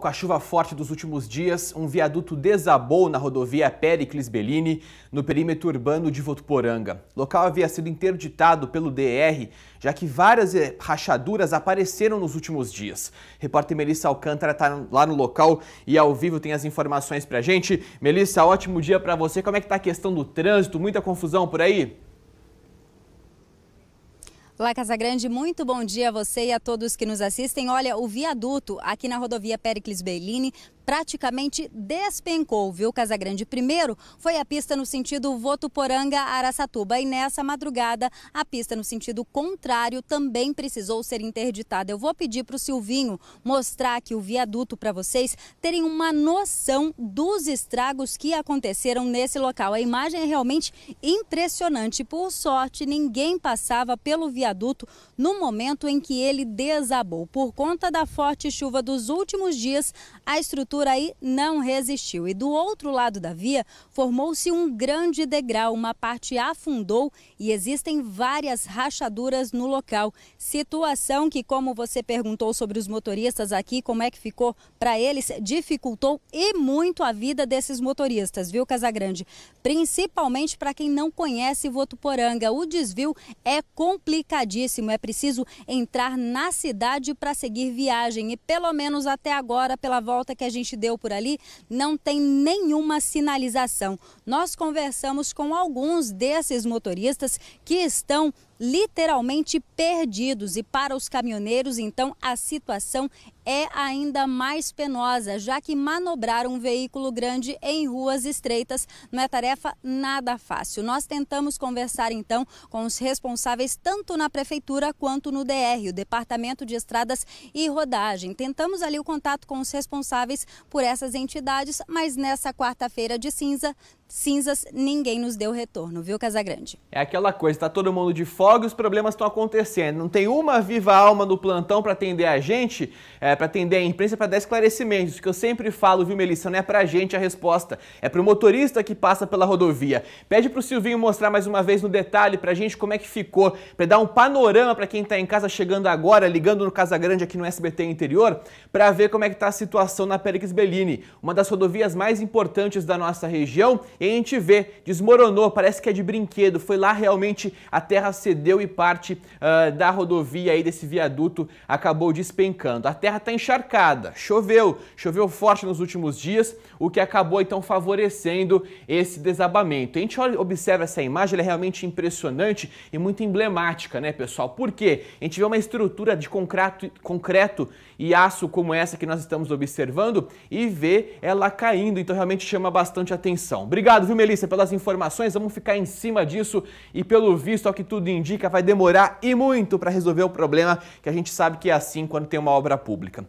Com a chuva forte dos últimos dias, um viaduto desabou na rodovia Pericles Bellini, no perímetro urbano de Votuporanga. O local havia sido interditado pelo DR, já que várias eh, rachaduras apareceram nos últimos dias. Repórter Melissa Alcântara está lá no local e ao vivo tem as informações para a gente. Melissa, ótimo dia para você. Como é que está a questão do trânsito? Muita confusão por aí? Lá Casagrande, muito bom dia a você e a todos que nos assistem. Olha, o viaduto aqui na rodovia Pericles Bellini praticamente despencou, viu, Casagrande? Primeiro foi a pista no sentido Votuporanga-Araçatuba e nessa madrugada a pista no sentido contrário também precisou ser interditada. Eu vou pedir para o Silvinho mostrar aqui o viaduto para vocês terem uma noção dos estragos que aconteceram nesse local. A imagem é realmente impressionante. Por sorte, ninguém passava pelo viaduto viaduto no momento em que ele desabou. Por conta da forte chuva dos últimos dias, a estrutura aí não resistiu. E do outro lado da via, formou-se um grande degrau. Uma parte afundou e existem várias rachaduras no local. Situação que, como você perguntou sobre os motoristas aqui, como é que ficou para eles, dificultou e muito a vida desses motoristas, viu, Casagrande? Principalmente para quem não conhece Votuporanga. O desvio é complicado complicadíssimo. É preciso entrar na cidade para seguir viagem. E pelo menos até agora, pela volta que a gente deu por ali, não tem nenhuma sinalização. Nós conversamos com alguns desses motoristas que estão literalmente perdidos. E para os caminhoneiros, então, a situação é ainda mais penosa, já que manobrar um veículo grande em ruas estreitas não é tarefa nada fácil. Nós tentamos conversar então com os responsáveis tanto na prefeitura quanto no DR, o Departamento de Estradas e Rodagem. Tentamos ali o contato com os responsáveis por essas entidades, mas nessa quarta-feira de cinza cinzas, ninguém nos deu retorno, viu, Casagrande? É aquela coisa, tá todo mundo de folga e os problemas estão acontecendo. Não tem uma viva alma no plantão para atender a gente, é, para atender a imprensa, para dar esclarecimentos. O que eu sempre falo, viu, Melissa, não é para a gente a resposta, é para o motorista que passa pela rodovia. Pede para o Silvinho mostrar mais uma vez no detalhe para a gente como é que ficou, para dar um panorama para quem está em casa chegando agora, ligando no Casagrande aqui no SBT Interior, para ver como é que está a situação na Pérez Bellini, uma das rodovias mais importantes da nossa região e a gente vê, desmoronou, parece que é de brinquedo. Foi lá realmente a terra cedeu e parte uh, da rodovia aí desse viaduto acabou despencando. A terra está encharcada, choveu, choveu forte nos últimos dias, o que acabou então favorecendo esse desabamento. A gente observa essa imagem, ela é realmente impressionante e muito emblemática, né, pessoal? Por quê? A gente vê uma estrutura de concreto, concreto e aço como essa que nós estamos observando e vê ela caindo, então realmente chama bastante atenção. Obrigado Obrigado, viu, Melissa, pelas informações. Vamos ficar em cima disso e, pelo visto, ao que tudo indica, vai demorar e muito para resolver o problema que a gente sabe que é assim quando tem uma obra pública.